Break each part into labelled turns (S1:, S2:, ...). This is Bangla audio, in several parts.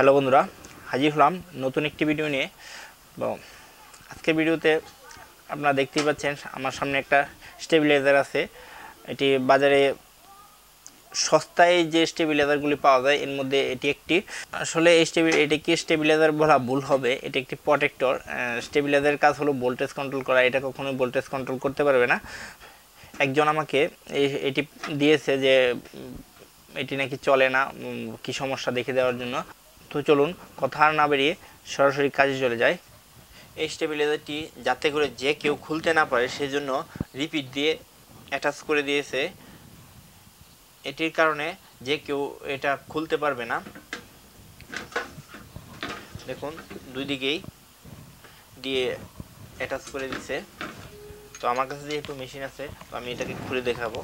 S1: হ্যালো বন্ধুরা হাজির হলাম নতুন একটি ভিডিও নিয়ে আজকের ভিডিওতে আপনারা দেখতেই পাচ্ছেন আমার সামনে একটা স্টেবিলাইজার আছে এটি বাজারে সস্তায় যে স্টেবিলাইজারগুলি পাওয়া যায় এর মধ্যে এটি একটি আসলে এই স্টেবি এটিকে স্টেবিলাইজার বলা ভুল হবে এটি একটি প্রটেক্টর স্টেবিলাইজারের কাজ হলো ভোল্টেজ কন্ট্রোল করা এটা কখনোই ভোল্টেজ কন্ট্রোল করতে পারবে না একজন আমাকে এটি দিয়েছে যে এটি নাকি চলে না কি সমস্যা দেখে দেওয়ার জন্য তো চলুন কথা আর না বেরিয়ে সরাসরি কাজে চলে যায় এই স্টেবিলাইজারটি যাতে করে যে কেউ খুলতে না পারে সেজন্য রিপিট দিয়ে অ্যাটাচ করে দিয়েছে এটির কারণে যে কেউ এটা খুলতে পারবে না দেখুন দুই দিকেই দিয়ে অ্যাটাচ করে দিছে তো আমার কাছে যেহেতু মেশিন আছে তো আমি এটাকে খুলে দেখাবো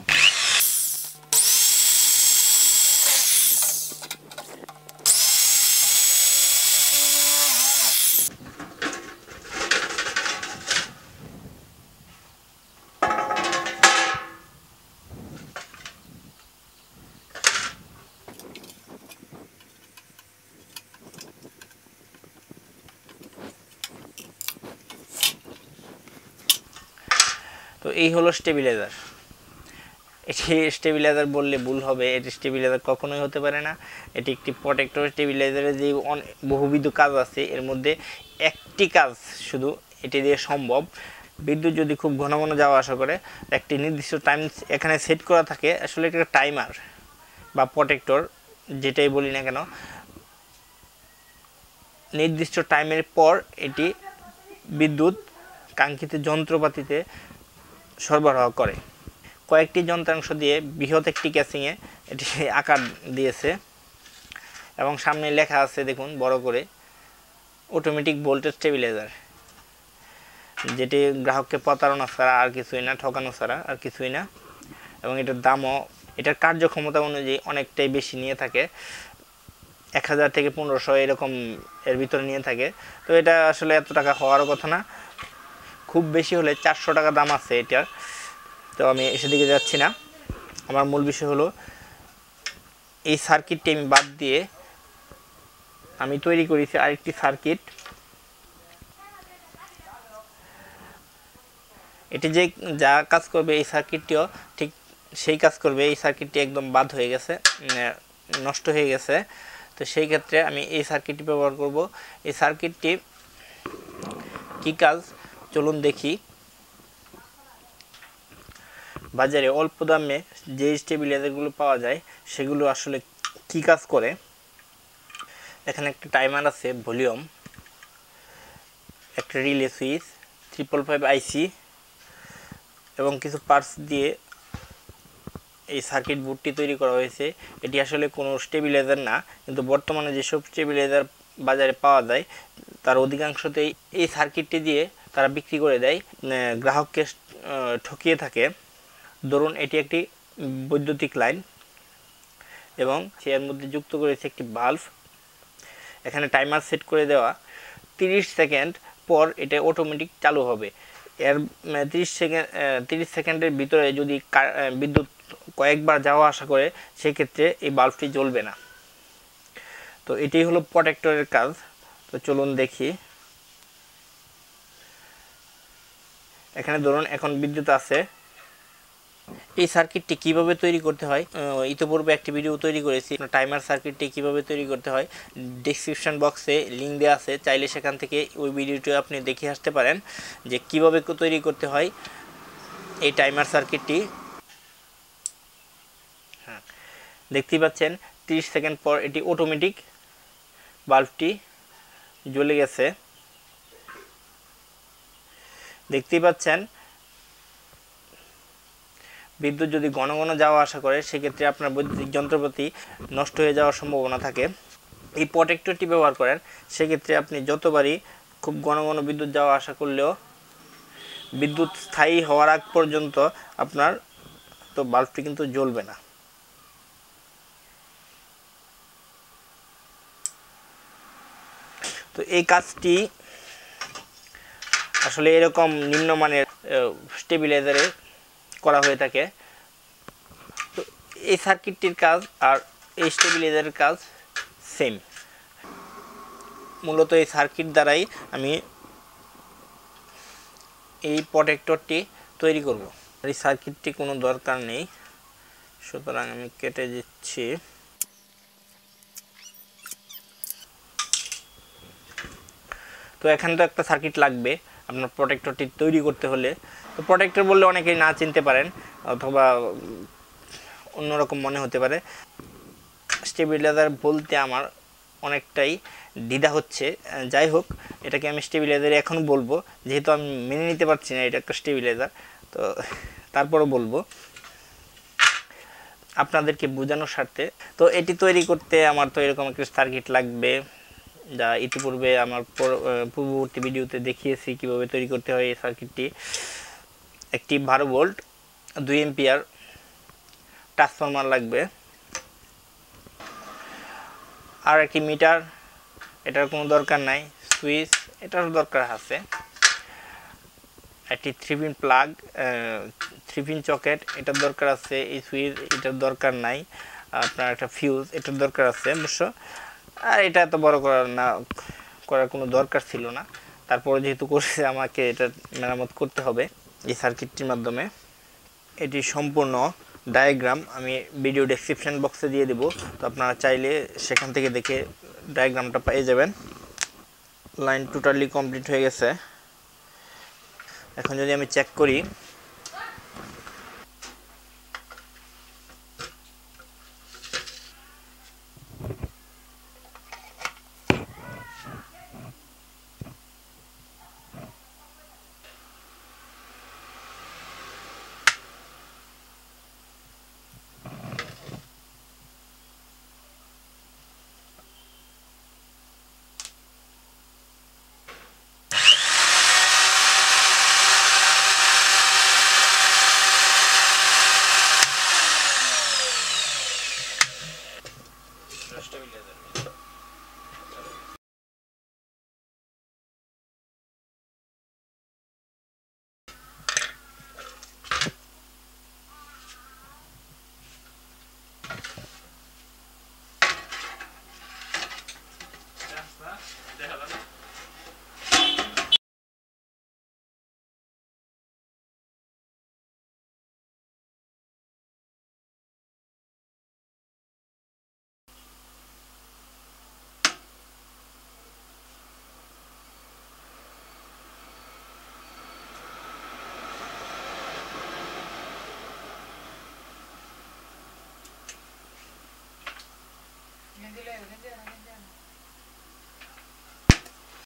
S1: তো এই হলো স্টেবিলাইজার এটি স্টেবিলাইজার বললে ভুল হবে এটি স্টেবিলাইজার কখনোই হতে পারে না এটি একটি প্রোটেক্টর স্টেবিলাইজারের যে বহুবিধ কাজ আছে এর মধ্যে একটি কাজ শুধু এটি দিয়ে সম্ভব বিদ্যুৎ যদি খুব ঘন ঘন যাওয়া আসা করে একটি নির্দিষ্ট টাইম এখানে সেট করা থাকে আসলে একটা টাইমার বা প্রোটেক্টর যেটাই বলি না কেন নির্দিষ্ট টাইমের পর এটি বিদ্যুৎ কাঙ্ক্ষিত যন্ত্রপাতিতে সরবরাহ করে কয়েকটি যন্ত্রাংশ দিয়ে বৃহৎ একটি ক্যাসিংয়ে এটি আকার দিয়েছে এবং সামনে লেখা আছে দেখুন বড় করে অটোমেটিক ভোল্টেজ স্টেবিলাইজার যেটি গ্রাহককে প্রতারণা ছাড়া আর কিছুই না ঠকানো ছাড়া আর কিছুই না এবং এটার দামও এটার কার্যক্ষমতা অনুযায়ী অনেকটাই বেশি নিয়ে থাকে এক হাজার থেকে পনেরোশো এরকম এর ভিতরে নিয়ে থাকে তো এটা আসলে এত টাকা হওয়ারও কথা না খুব বেশি হলে চারশো টাকা দাম আছে এটার তো আমি সেদিকে যাচ্ছি না আমার মূল বিষয় হলো এই সার্কিটটি আমি বাদ দিয়ে আমি তৈরি করেছি আরেকটি সার্কিট এটি যে যা কাজ করবে এই সার্কিটটিও ঠিক সেই কাজ করবে এই সার্কিটটি একদম বাদ হয়ে গেছে নষ্ট হয়ে গেছে তো সেই ক্ষেত্রে আমি এই সার্কিটটি ব্যবহার করব এই সার্কিটটি কী কাজ চলুন দেখি বাজারে অল্প দামে যে স্টেবিলাইজারগুলো পাওয়া যায় সেগুলো আসলে কি কাজ করে এখানে একটা টাইমার আছে ভলিউম একটা relay switch triple five IC এবং কিছু পার্টস দিয়ে এই সার্কিট বোর্ডটি তৈরি করা হয়েছে এটি আসলে কোনো স্টেবিলাইজার না কিন্তু বর্তমানে যেসব স্টেবিলাইজার বাজারে পাওয়া যায় তার অধিকাংশতেই এই সার্কিটটি দিয়ে তারা বিক্রি করে দেয় গ্রাহককে ঠকিয়ে থাকে ধরুন এটি একটি বৈদ্যুতিক লাইন এবং সেয়ার মধ্যে যুক্ত করেছে একটি বাল্ব এখানে টাইমার সেট করে দেওয়া 30 সেকেন্ড পর এটা অটোমেটিক চালু হবে এর তিরিশ সেকেন্ড তিরিশ সেকেন্ডের ভিতরে যদি বিদ্যুৎ কয়েকবার যাওয়া আসা করে সেক্ষেত্রে এই বাল্বটি জ্বলবে না তো এটি হলো প্রোটেক্টরের কাজ তো চলুন দেখি এখানে ধরুন এখন বিদ্যুৎ আছে এই সার্কিটটি কিভাবে তৈরি করতে হয় ইতিপূর্বে একটি ভিডিও তৈরি করেছি টাইমার সার্কিটটি কিভাবে তৈরি করতে হয় ডিসক্রিপশন বক্সে লিঙ্ক দেওয়া আছে চাইলে সেখান থেকে ওই ভিডিওটি আপনি দেখে আসতে পারেন যে কিভাবে তৈরি করতে হয় এই টাইমার সার্কিটটি হ্যাঁ দেখতেই পাচ্ছেন ত্রিশ সেকেন্ড পর এটি অটোমেটিক বাল্বটি জ্বলে গেছে দেখতেই পাচ্ছেন বিদ্যুৎ যদি ঘন ঘন যাওয়া আসা করে সেক্ষেত্রে আপনার বৈদ্যুতিক যন্ত্রপাতি নষ্ট হয়ে যাওয়ার সম্ভাবনা থাকে এই প্রটেক্টরটি ব্যবহার করেন সেক্ষেত্রে আপনি যতবারই খুব ঘন ঘন বিদ্যুৎ যাওয়া আসা করলেও বিদ্যুৎ স্থায়ী হওয়ার আগ পর্যন্ত আপনার তো বাল্বটি কিন্তু জ্বলবে না তো এই কাজটি আসলে এরকম নিম্নমানের স্টেবিলাইজারে করা হয়ে থাকে তো এই সার্কিটটির কাজ আর এই স্টেবিলাইজারের কাজ সেম মূলত এই সার্কিট দ্বারাই আমি এই প্রোটেক্টরটি তৈরি করব এই সার্কিটটি কোনো দরকার নেই সুতরাং আমি কেটে দিচ্ছি তো এখানে তো একটা সার্কিট লাগবে আপনার প্রোটেক্টরটি তৈরি করতে হলে তো প্রোটেক্টর বললে অনেকেই না চিনতে পারেন অথবা অন্যরকম মনে হতে পারে স্টেবিলাইজার বলতে আমার অনেকটাই দ্বিধা হচ্ছে যাই হোক এটাকে আমি স্টেবিলাইজারে এখন বলবো যেহেতু আমি মেনে নিতে পারছি না এটা একটা স্টেবিলাইজার তো তারপরও বলবো আপনাদেরকে বোঝানোর স্বার্থে তো এটি তৈরি করতে আমার তো এরকম একটা সার্কিট লাগবে যা ইতিপূর্বে আমার পূর্ববর্তী ভিডিওতে দেখিয়েছি কিভাবে তৈরি করতে হয় এই সার্কিটটি একটি বারো ভোল্ট দুই এম্পিয়ার ট্রান্সফর্মার লাগবে আর একটি মিটার এটার কোনো দরকার নাই সুইচ এটারও দরকার আছে একটি three pin plug three pin socket এটার দরকার আছে এই সুইচ এটার দরকার নাই আপনার একটা ফিউজ এটার দরকার আছে অবশ্য আর এটা এত বড় করার না করার কোনো দরকার ছিল না তারপরে যেহেতু করছে আমাকে এটা মেরামত করতে হবে এই সার্কিটটির মাধ্যমে এটি সম্পূর্ণ ডায়াগ্রাম আমি ভিডিও ডেসক্রিপশান বক্সে দিয়ে দেবো তো আপনারা চাইলে সেখান থেকে দেখে ডায়াগ্রামটা পেয়ে যাবেন লাইন টোটালি কমপ্লিট হয়ে গেছে এখন যদি আমি চেক করি